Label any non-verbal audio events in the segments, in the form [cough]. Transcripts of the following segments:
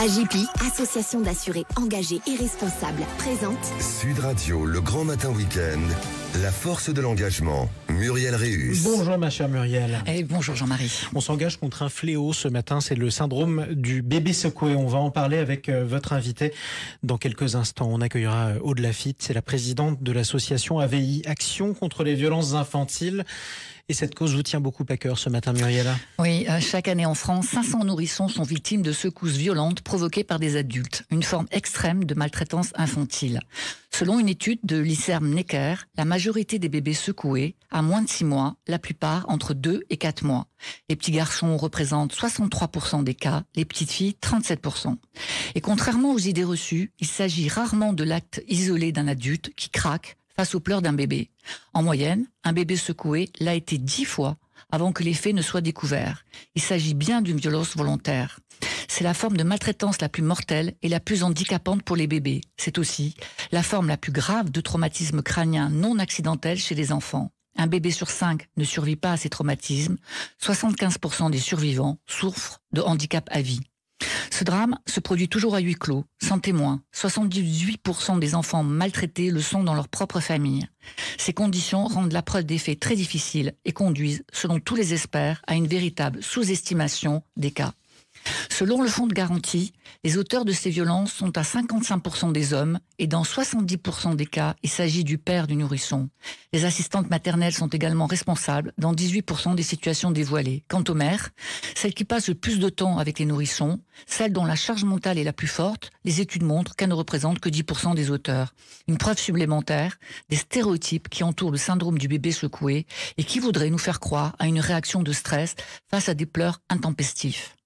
AGP, association d'assurés engagés et responsables, présente Sud Radio, le grand matin week-end. La force de l'engagement, Muriel Réus. Bonjour ma chère Muriel. Et eh, bonjour Jean-Marie. On s'engage contre un fléau ce matin, c'est le syndrome du bébé secoué. On va en parler avec euh, votre invité dans quelques instants. On accueillera euh, Aude Lafitte, c'est la présidente de l'association AVI, Action contre les violences infantiles. Et cette cause vous tient beaucoup à cœur ce matin, Muriela Oui, euh, chaque année en France, 500 nourrissons sont victimes de secousses violentes provoquées par des adultes, une forme extrême de maltraitance infantile. Selon une étude de l'ICERM Necker, la majorité des bébés secoués a moins de 6 mois, la plupart entre 2 et 4 mois. Les petits garçons représentent 63% des cas, les petites filles 37%. Et contrairement aux idées reçues, il s'agit rarement de l'acte isolé d'un adulte qui craque face aux pleurs d'un bébé. En moyenne, un bébé secoué l'a été dix fois avant que l'effet ne soit découverts. Il s'agit bien d'une violence volontaire. C'est la forme de maltraitance la plus mortelle et la plus handicapante pour les bébés. C'est aussi la forme la plus grave de traumatisme crânien non accidentel chez les enfants. Un bébé sur cinq ne survit pas à ces traumatismes. 75% des survivants souffrent de handicap à vie. Ce drame se produit toujours à huis clos, sans témoins. 78% des enfants maltraités le sont dans leur propre famille. Ces conditions rendent la preuve des faits très difficile et conduisent, selon tous les experts, à une véritable sous-estimation des cas Selon le Fonds de garantie, les auteurs de ces violences sont à 55% des hommes et dans 70% des cas, il s'agit du père du nourrisson. Les assistantes maternelles sont également responsables dans 18% des situations dévoilées. Quant aux mères, celles qui passent le plus de temps avec les nourrissons, celles dont la charge mentale est la plus forte, les études montrent qu'elles ne représentent que 10% des auteurs. Une preuve supplémentaire des stéréotypes qui entourent le syndrome du bébé secoué et qui voudraient nous faire croire à une réaction de stress face à des pleurs intempestifs.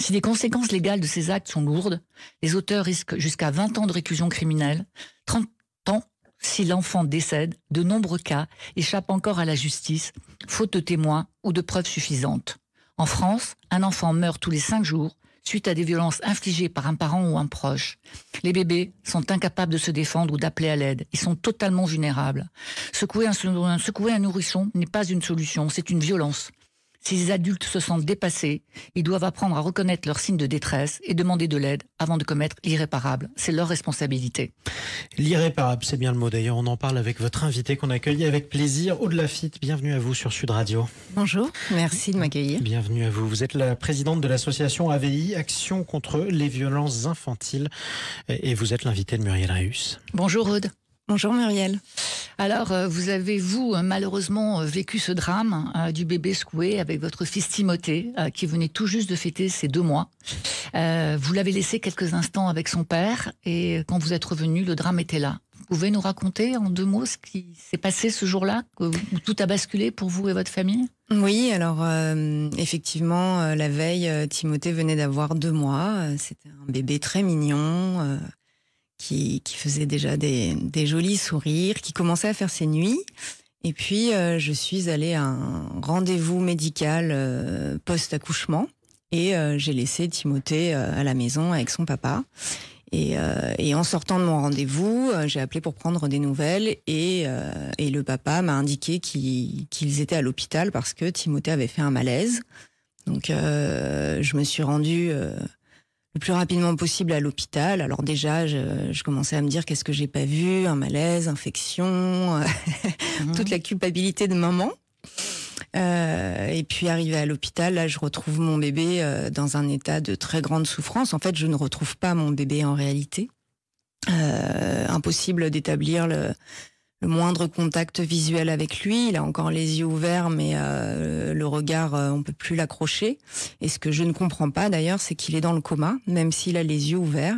Si les conséquences légales de ces actes sont lourdes, les auteurs risquent jusqu'à 20 ans de réclusion criminelle, 30 ans si l'enfant décède, de nombreux cas échappent encore à la justice, faute de témoins ou de preuves suffisantes. En France, un enfant meurt tous les 5 jours suite à des violences infligées par un parent ou un proche. Les bébés sont incapables de se défendre ou d'appeler à l'aide. Ils sont totalement vulnérables. Secouer un, secouer un nourrisson n'est pas une solution, c'est une violence. Si Ces adultes se sentent dépassés. Ils doivent apprendre à reconnaître leurs signes de détresse et demander de l'aide avant de commettre l'irréparable. C'est leur responsabilité. L'irréparable, c'est bien le mot d'ailleurs. On en parle avec votre invité qu'on accueille avec plaisir. Aude Lafitte, bienvenue à vous sur Sud Radio. Bonjour, merci de m'accueillir. Bienvenue à vous. Vous êtes la présidente de l'association AVI, Action contre les violences infantiles. Et vous êtes l'invité de Muriel Reus. Bonjour Aude. Bonjour Muriel. Alors, euh, vous avez, vous, euh, malheureusement, euh, vécu ce drame hein, du bébé secoué avec votre fils Timothée, qui venait tout juste de fêter ses deux mois. vous l'avez laissé quelques instants avec son père, et quand vous êtes revenu, le drame était là. Vous pouvez nous raconter en deux mots ce qui s'est passé ce jour-là, où tout a basculé pour vous et votre famille Oui, alors effectivement, la veille, Timothée venait d'avoir deux mois. C'était un bébé très mignon, qui, faisait déjà des, jolis sourires, qui commençait à faire ses nuits. Et puis, euh, je suis allée à un rendez-vous médical euh, post-accouchement et euh, j'ai laissé Timothée à la maison avec son papa. Et, en sortant de mon rendez-vous, j'ai appelé pour prendre des nouvelles et, le papa m'a indiqué qu'ils étaient à l'hôpital parce que Timothée avait fait un malaise. Donc, je me suis rendue le plus rapidement possible à l'hôpital. Alors déjà, je, je, commençais à me dire qu'est-ce que j'ai pas vu, un malaise, infection, euh, [laughs] mhm. toute la culpabilité de maman. Euh, et puis arrivé à l'hôpital, là, je retrouve mon bébé euh, dans un état de très grande souffrance. En fait, je ne retrouve pas mon bébé en réalité. Euh, impossible d'établir le, le moindre contact visuel avec lui. Il a encore les yeux ouverts, mais euh, le regard, euh, on peut plus l'accrocher. Et ce que je ne comprends pas d'ailleurs, c'est qu'il est dans le coma, même s'il a les yeux ouverts.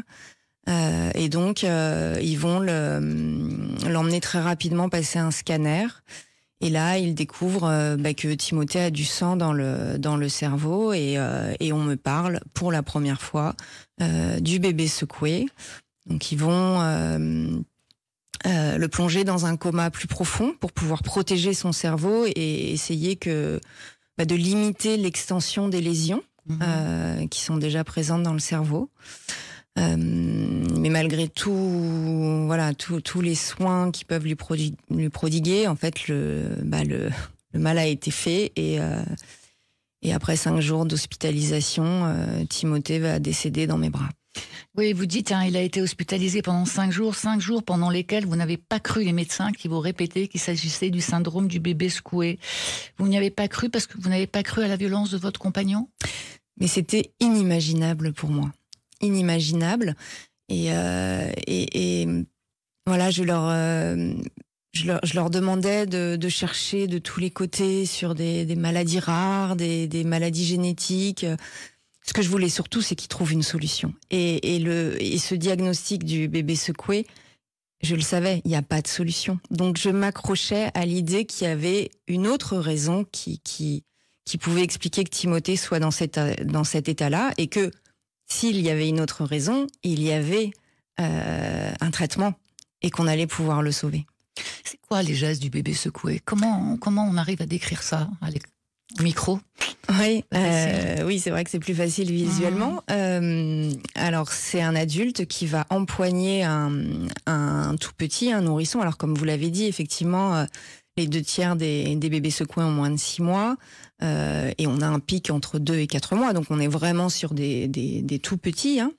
Euh, et donc, ils vont hum, l'emmener très rapidement passer un scanner. Et là, ils découvrent bah, que Timothée a du sang dans le, dans le cerveau et, et on me parle pour la première fois du bébé secoué. Donc, ils vont euh, le plonger dans un coma plus profond pour pouvoir protéger son cerveau et essayer que bah, de limiter l'extension des lésions mhm. euh, qui sont déjà présentes dans le cerveau. Euh, mais malgré tout, voilà, tous les soins qui peuvent lui, prodiguer, en fait, bah, le, le, mal a été fait et et après cinq jours d'hospitalisation, Timothée va décéder dans mes bras. Oui, vous dites, hein, il a été hospitalisé pendant cinq jours, cinq jours pendant lesquels vous n'avez pas cru les médecins qui vous répétaient qu'il s'agissait du syndrome du bébé secoué. Vous n'y avez pas cru parce que vous n'avez pas cru à la violence de votre compagnon Mais c'était inimaginable pour moi. Inimaginable. Et, euh, et, et voilà, euh, je leur, je leur, demandais de, de, chercher de tous les côtés sur des, des maladies rares, des, des maladies génétiques. Ce que je voulais surtout, c'est qu'il trouve une solution. Et, le, et ce diagnostic du bébé secoué, je le savais, il n'y a pas de solution. Donc je m'accrochais à l'idée qu'il y avait une autre raison qui, qui, qui pouvait expliquer que Timothée soit dans cet, dans cet état-là et que s'il y avait une autre raison, il y avait euh, un traitement et qu'on allait pouvoir le sauver. C'est quoi les gestes du bébé secoué comment, comment on arrive à décrire ça à micro. Oui, euh, oui, c'est vrai que c'est plus facile visuellement. Mmh. Euh, alors c'est un adulte qui va empoigner un, tout petit, un nourrisson. Alors comme vous l'avez dit, effectivement, euh, les deux tiers des, bébés secoués ont moins de six mois et on a un pic entre deux et quatre mois, donc on est vraiment sur des, tout petits hein.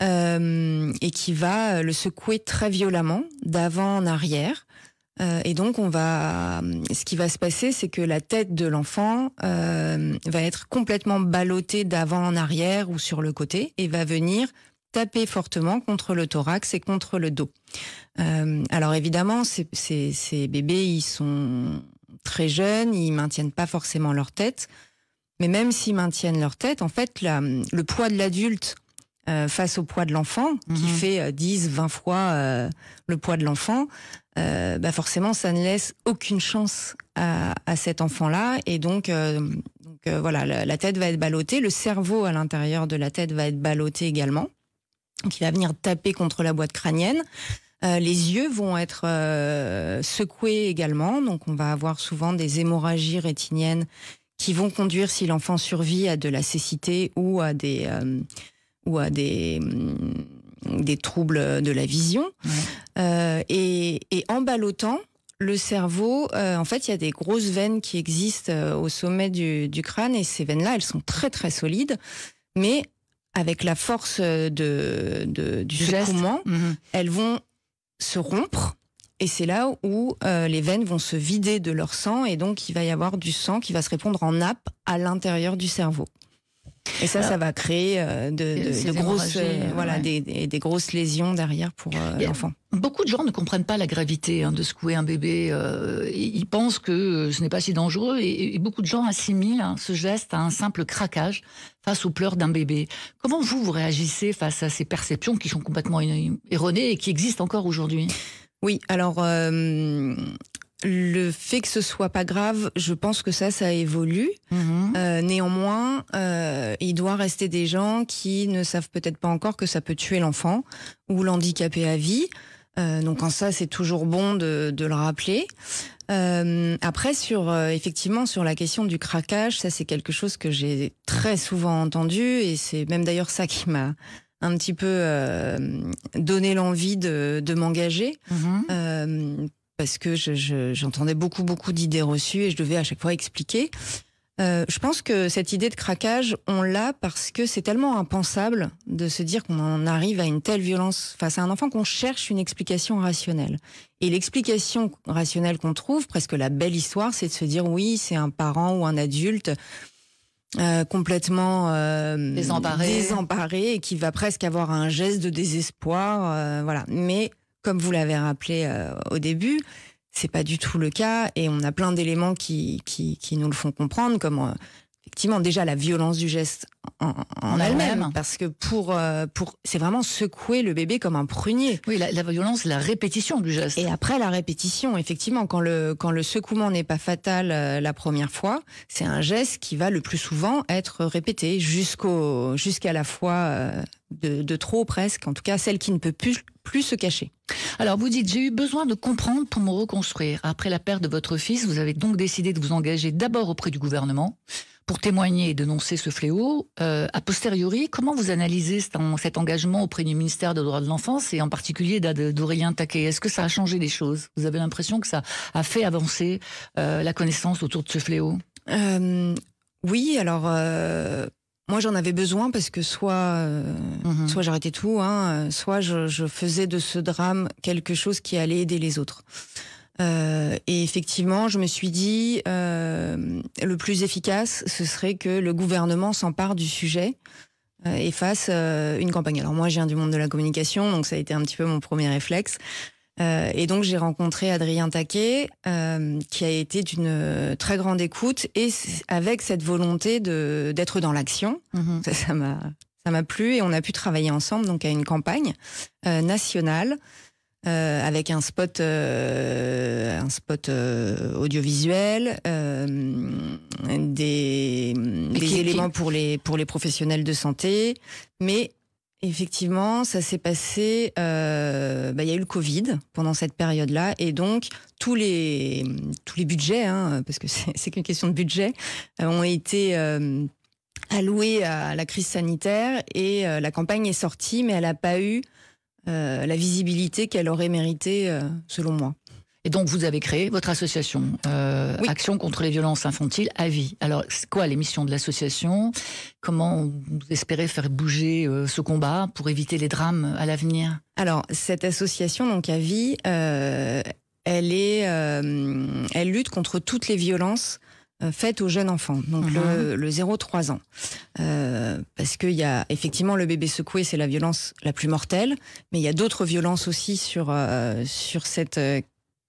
et qui va le secouer très violemment d'avant en arrière. Euh, et donc, euh, ce qui va se passer, c'est que la tête de l'enfant euh, va être complètement ballottée d'avant en arrière ou sur le côté et va venir taper fortement contre le thorax et contre le dos. alors évidemment, ces, bébés, ils sont très jeunes, ils maintiennent pas forcément leur tête. Mais même s'ils maintiennent leur tête, en fait, le poids de l'adulte euh, face au poids de l'enfant, qui mhm. fait 10, euh, 20 fois euh, le poids de l'enfant, bah forcément, ça ne laisse aucune chance à, cet enfant-là. Et donc, voilà, la, tête va être ballottée, le cerveau à l'intérieur de la tête va être ballotté également. Donc, il va venir taper contre la boîte crânienne. les yeux vont être secoués également, donc on va avoir souvent des hémorragies rétiniennes qui vont conduire, si l'enfant survit, à de la cécité ou à des, ou à des, mm, des troubles de la vision. Euh, et, en ballottant, le cerveau, euh, en fait, il y a des grosses veines qui existent euh, au sommet du, crâne et ces veines-là, elles sont très très solides, mais avec la force de, du, secouement, mhm. elles vont se rompre. Et c'est là où les veines vont se vider de leur sang et donc il va y avoir du sang qui va se répondre en nappe à l'intérieur du cerveau. Et ça, ça va créer euh, euh, de, grosses, euh, voilà, des, grosses lésions derrière pour l'enfant. Beaucoup de gens ne comprennent pas la gravité hein, de secouer un bébé. ils pensent que ce n'est pas si dangereux et, beaucoup de gens assimilent hein, ce geste à un simple craquage face aux pleurs d'un bébé. Comment vous, vous réagissez face à ces perceptions qui sont complètement erronées et qui existent encore aujourd'hui oui, alors le fait que ce soit pas grave, je pense que ça, ça évolue. Mhm. Euh, néanmoins, euh, il doit rester des gens qui ne savent peut-être pas encore que ça peut tuer l'enfant ou l'handicaper à vie. Euh, donc en ça, c'est toujours bon de, le rappeler. après, sur effectivement sur la question du craquage, ça c'est quelque chose que j'ai très souvent entendu et c'est même d'ailleurs ça qui m'a un petit peu donné l'envie de, m'engager. Mhm parce que j'entendais beaucoup, beaucoup d'idées reçues et je devais à chaque fois expliquer. Euh, je pense que cette idée de craquage, on l'a parce que c'est tellement impensable de se dire qu'on en arrive à une telle violence face à un enfant qu'on cherche une explication rationnelle. Et l'explication rationnelle qu'on trouve, presque la belle histoire, c'est de se dire oui, c'est un parent ou un adulte euh, complètement euh, désemparé. désemparé. et qui va presque avoir un geste de désespoir. Euh, voilà. Mais comme vous l'avez rappelé euh, au début, c'est pas du tout le cas et on a plein d'éléments qui, qui, qui, nous le font comprendre, comme euh, effectivement déjà la violence du geste en, bah elle-même, parce que pour euh, pour c'est vraiment secouer le bébé comme un prunier. Oui, la, violence, la répétition du geste. Et après la répétition, effectivement, quand le quand le secouement n'est pas fatal la première fois, c'est un geste qui va le plus souvent être répété jusqu'au jusqu'à la fois de, de, trop presque, en tout cas celle qui ne peut plus plus se cacher. Alors vous dites, j'ai eu besoin de comprendre pour me reconstruire. Après la perte de votre fils, vous avez donc décidé de vous engager d'abord auprès du gouvernement pour témoigner et dénoncer ce fléau. Euh, a posteriori, comment vous analysez cet, engagement auprès du ministère des droits de l'enfance et en particulier d'Aurélien Taquet Est-ce que ça a changé les choses Vous avez l'impression que ça a fait avancer euh, la connaissance autour de ce fléau euh, Oui, alors moi, j'en avais besoin parce que soit, euh, mhm. soit j'arrêtais tout, hein, euh, soit je, faisais de ce drame quelque chose qui allait aider les autres. Euh, et effectivement, je me suis dit, le plus efficace, ce serait que le gouvernement s'empare du sujet et fasse une campagne. Alors moi, je viens du monde de la communication, donc ça a été un petit peu mon premier réflexe. Euh, et donc j'ai rencontré Adrien Taquet, euh, qui a été d'une euh, très grande écoute et avec cette volonté de d'être dans l'action. Mm-hmm. Ça m'a ça m'a plu et on a pu travailler ensemble donc à une campagne nationale. avec un spot, un spot audiovisuel, des, des éléments pour les pour les professionnels de santé, mais Effectivement, ça s'est passé. Euh, bah, il y a eu le Covid pendant cette période-là, et donc tous les tous les budgets, hein, parce que [laughs] c'est qu'une question de budget, euh, ont été euh, alloués à la crise sanitaire et la campagne est sortie, mais elle n'a pas eu la visibilité qu'elle aurait mérité, selon moi. Et donc, vous avez créé votre association euh, Action contre les violences infantiles à vie. Alors, c'est quoi les missions de l'association Comment vous espérez faire bouger euh, ce combat pour éviter les drames à l'avenir Alors, cette association, donc à vie, euh, elle, lutte contre toutes les violences faites aux jeunes enfants, donc le, 0-3 mhm. ans. parce qu'il y a effectivement le bébé secoué, c'est la violence la plus mortelle, mais il y a d'autres violences aussi sur, sur cette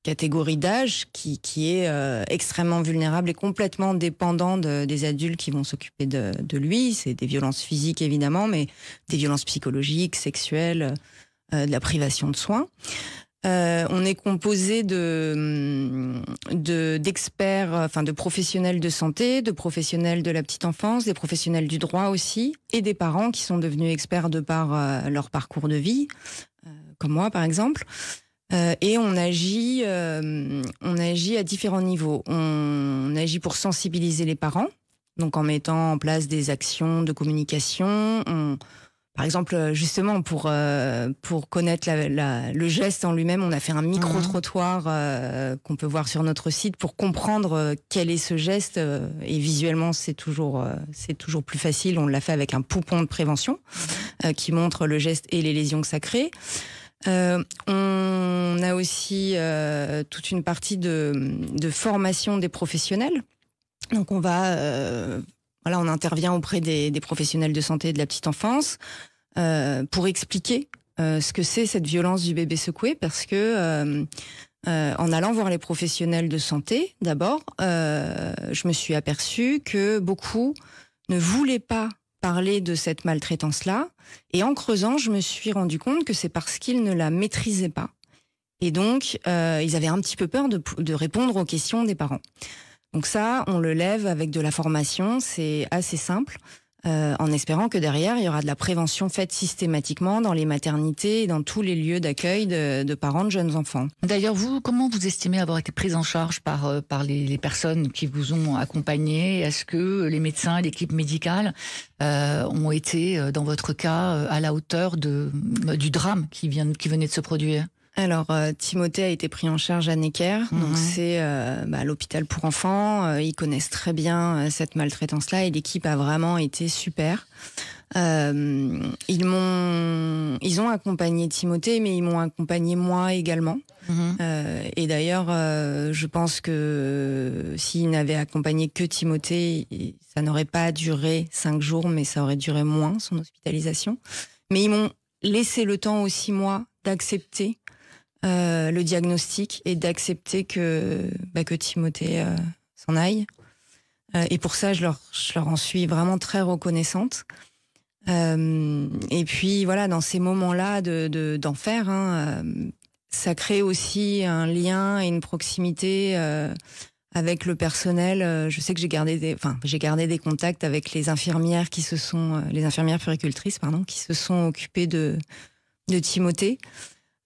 catégorie d'âge qui, qui est euh, extrêmement vulnérable et complètement dépendant de, des adultes qui vont s'occuper de, de, lui. C'est des violences physiques évidemment, mais des violences psychologiques, sexuelles, euh, de la privation de soins. Euh, on est composé de d'experts, enfin de professionnels de santé, de professionnels de la petite enfance, des professionnels du droit aussi, et des parents qui sont devenus experts de par euh, leur parcours de vie, comme moi par exemple. Euh, et on agit, euh, on agit à différents niveaux. On, agit pour sensibiliser les parents, donc en mettant en place des actions de communication. par exemple, justement, pour, euh, connaître le geste en lui-même, on a fait un micro-trottoir mhm. qu'on peut voir sur notre site pour comprendre quel est ce geste. et visuellement, c'est toujours, c'est toujours plus facile. On l'a fait avec un poupon de prévention qui montre le geste et les lésions que ça crée. Euh, on a aussi euh, toute une partie de, formation des professionnels. Donc on va, euh, voilà, on intervient auprès des, professionnels de santé de la petite enfance pour expliquer ce que c'est cette violence du bébé secoué, parce que en allant voir les professionnels de santé, d'abord, je me suis aperçue que beaucoup ne voulaient pas parler de cette maltraitance-là. Et en creusant, je me suis rendu compte que c'est parce qu'ils ne la maîtrisaient pas. Et donc, euh, ils avaient un petit peu peur de répondre aux questions des parents. Donc ça, on le lève avec de la formation, c'est assez simple. Euh, en espérant que derrière, il y aura de la prévention faite systématiquement dans les maternités et dans tous les lieux d'accueil de, parents de jeunes enfants. D'ailleurs, vous, comment vous estimez avoir été prise en charge par, euh, par les, personnes qui vous ont accompagné Est-ce que les médecins, l'équipe médicale euh, ont été, dans votre cas, à la hauteur de, du drame qui, vient, qui venait de se produire alors, euh, Timothée a été pris en charge à Necker, donc c'est euh, bah, l'hôpital pour enfants. Euh, ils connaissent très bien cette maltraitance-là et l'équipe a vraiment été super. ils m'ont, ils ont accompagné Timothée, mais ils m'ont accompagné moi également. Mhm. et d'ailleurs, je pense que s'ils n'avaient accompagné que Timothée, ça n'aurait pas duré cinq jours, mais ça aurait duré moins son hospitalisation. Mais ils m'ont laissé le temps aussi moi d'accepter euh, le diagnostic et d'accepter que, bah, que Timothée euh, s'en aille. Euh, et pour ça, je leur, je leur en suis vraiment très reconnaissante. et puis voilà, dans ces moments-là d'enfer de, hein, ça crée aussi un lien et une proximité avec le personnel. Je sais que j'ai gardé des, enfin, j'ai gardé des contacts avec les infirmières qui se sont, les infirmières puricultrices, pardon, qui se sont occupées de, de Timothée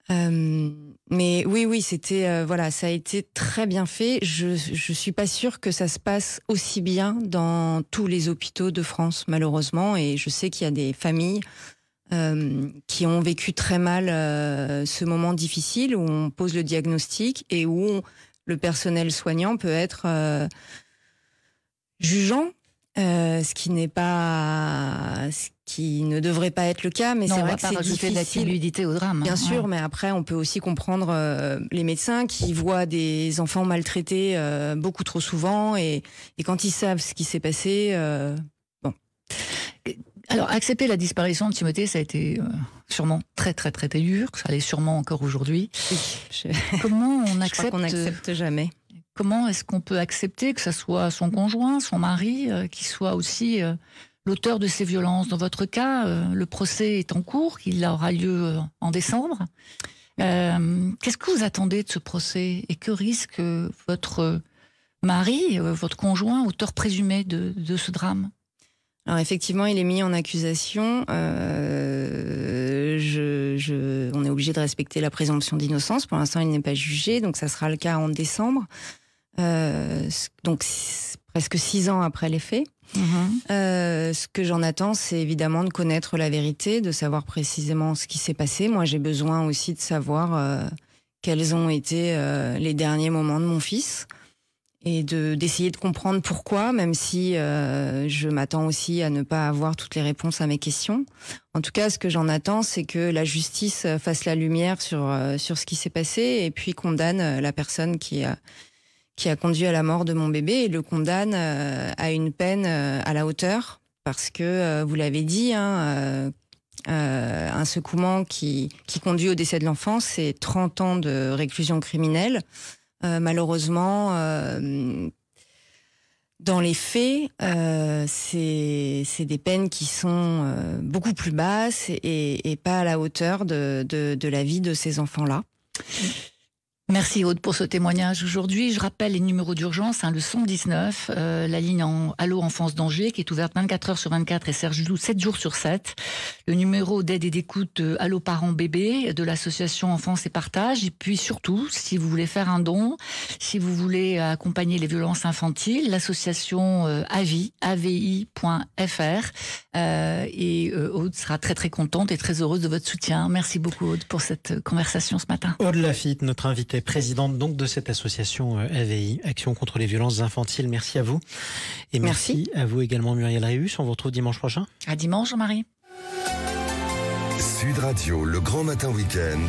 mais oui, oui, c'était voilà, ça a été très bien fait. Je je suis pas sûre que ça se passe aussi bien dans tous les hôpitaux de France, malheureusement. Et je sais qu'il y a des familles qui ont vécu très mal ce moment difficile où on pose le diagnostic et où le personnel soignant peut être jugeant euh, ce qui n'est pas, ce qui ne devrait pas être le cas, mais c'est vrai que c'est difficile. de la au drame. Hein. Bien sûr, mais après on peut aussi comprendre euh, les médecins qui voient des enfants maltraités euh, beaucoup trop souvent et, quand ils savent ce qui s'est passé, bon. Alors accepter la disparition de Timothée, ça a été sûrement très très très dur, ça l'est sûrement encore aujourd'hui. Comment on [laughs] accepte n'accepte jamais. Comment est-ce qu'on peut accepter que ce soit son conjoint, son mari, euh, qui soit aussi euh, l'auteur de ces violences Dans votre cas, euh, le procès est en cours, il aura lieu en décembre. Qu'est-ce que vous attendez de ce procès et que risque votre mari, votre conjoint, auteur présumé de, ce drame alors effectivement, il est mis en accusation. on est obligé de respecter la présomption d'innocence. Pour l'instant, il n'est pas jugé, donc ça sera le cas en décembre. Euh, donc presque six ans après les faits. Mhm. Euh, ce que j'en attends, c'est évidemment de connaître la vérité, de savoir précisément ce qui s'est passé. Moi, j'ai besoin aussi de savoir euh, quels ont été les derniers moments de mon fils et d'essayer de comprendre pourquoi, même si je m'attends aussi à ne pas avoir toutes les réponses à mes questions. En tout cas, ce que j'en attends, c'est que la justice fasse la lumière sur sur ce qui s'est passé et puis condamne la personne qui a qui a conduit à la mort de mon bébé et le condamne euh, à une peine euh, à la hauteur parce que euh, vous l'avez dit, hein, un secouement qui, qui, conduit au décès de l'enfant, c'est 30 ans de réclusion criminelle. malheureusement, dans les faits, c'est des peines qui sont beaucoup plus basses et, pas à la hauteur de, de la vie de ces enfants-là. Merci Aude pour ce témoignage. Aujourd'hui, je rappelle les numéros d'urgence, hein, le 119, euh, la ligne en Allo Enfance Danger qui est ouverte 24 heures sur 24 et Serge 7 jours sur 7. Le numéro d'aide et d'écoute euh, Allo Parents Bébés de l'association Enfance et Partage. Et puis surtout, si vous voulez faire un don, si vous voulez accompagner les violences infantiles, l'association euh, AVI, avi.fr. et Aude sera très très contente et très heureuse de votre soutien. Merci beaucoup Aude pour cette conversation ce matin. Aude Lafitte, notre invitée présidente donc de cette association AVI, euh, Action contre les violences infantiles. Merci à vous. Et merci, à vous également, Muriel Réus. On vous retrouve dimanche prochain. À dimanche, marie Sud Radio, le grand matin week-end.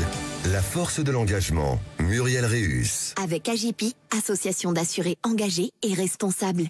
La force de l'engagement, Muriel Réus. Avec AGP, association d'assurés engagés et responsables.